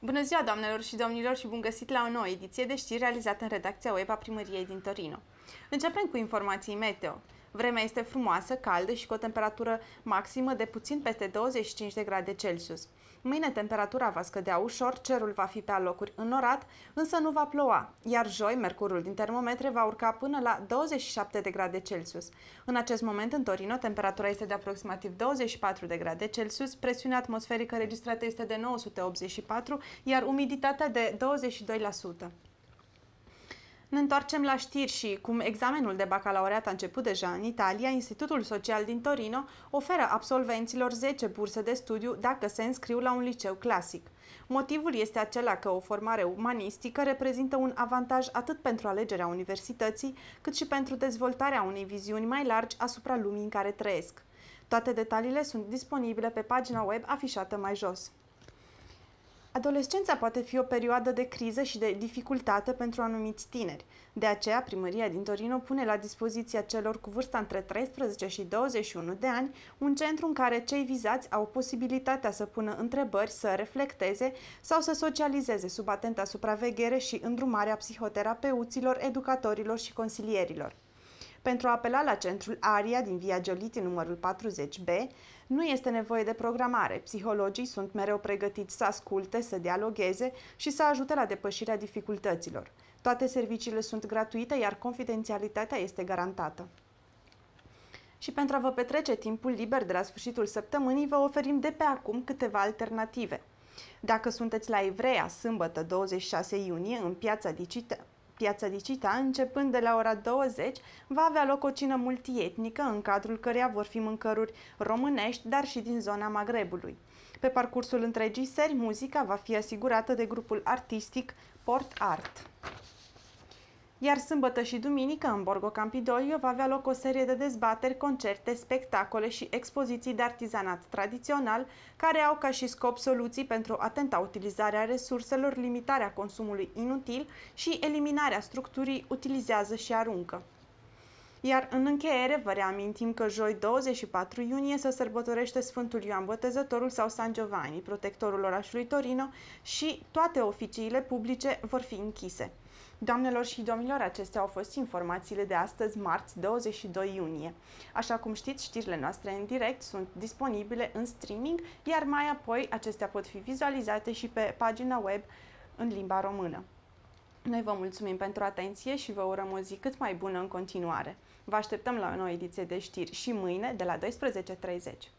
Bună ziua, doamnelor și domnilor, și bun găsit la o nouă ediție de știri realizată în redacția web a Primăriei din Torino. Începem cu informații meteo. Vremea este frumoasă, caldă și cu o temperatură maximă de puțin peste 25 de grade Celsius. Mâine temperatura va scădea ușor, cerul va fi pe alocuri înorat, însă nu va ploua, iar joi mercurul din termometre va urca până la 27 de grade Celsius. În acest moment în Torino temperatura este de aproximativ 24 de grade Celsius, presiunea atmosferică registrată este de 984, iar umiditatea de 22%. Ne întoarcem la știri și cum examenul de bacalaureat a început deja în Italia, Institutul Social din Torino oferă absolvenților 10 burse de studiu dacă se înscriu la un liceu clasic. Motivul este acela că o formare umanistică reprezintă un avantaj atât pentru alegerea universității, cât și pentru dezvoltarea unei viziuni mai largi asupra lumii în care trăiesc. Toate detaliile sunt disponibile pe pagina web afișată mai jos. Adolescența poate fi o perioadă de criză și de dificultate pentru anumiți tineri. De aceea, primăria din Torino pune la dispoziția celor cu vârsta între 13 și 21 de ani un centru în care cei vizați au posibilitatea să pună întrebări, să reflecteze sau să socializeze sub atenta supraveghere și îndrumarea psihoterapeuților, educatorilor și consilierilor. Pentru a apela la centrul ARIA din Via Giolitti numărul 40B, nu este nevoie de programare. Psihologii sunt mereu pregătiți să asculte, să dialogueze și să ajute la depășirea dificultăților. Toate serviciile sunt gratuite, iar confidențialitatea este garantată. Și pentru a vă petrece timpul liber de la sfârșitul săptămânii, vă oferim de pe acum câteva alternative. Dacă sunteți la Ivrea, sâmbătă 26 iunie, în piața digitală, Piața Dicita, începând de la ora 20, va avea loc o cină multietnică în cadrul căreia vor fi mâncăruri românești, dar și din zona Magrebului. Pe parcursul întregii seri, muzica va fi asigurată de grupul artistic Port Art. Iar sâmbătă și duminică, în Borgo Campidoglio, va avea loc o serie de dezbateri, concerte, spectacole și expoziții de artizanat tradițional, care au ca și scop soluții pentru atenta utilizarea resurselor, limitarea consumului inutil și eliminarea structurii utilizează și aruncă. Iar în încheiere vă reamintim că joi 24 iunie se sărbătorește Sfântul Ioan Botezătorul sau San Giovanni, protectorul orașului Torino și toate oficiile publice vor fi închise. Doamnelor și domnilor, acestea au fost informațiile de astăzi, marți 22 iunie. Așa cum știți, știrile noastre în direct sunt disponibile în streaming, iar mai apoi acestea pot fi vizualizate și pe pagina web în limba română. Noi vă mulțumim pentru atenție și vă urăm o zi cât mai bună în continuare. Vă așteptăm la o nouă ediție de știri și mâine de la 12.30.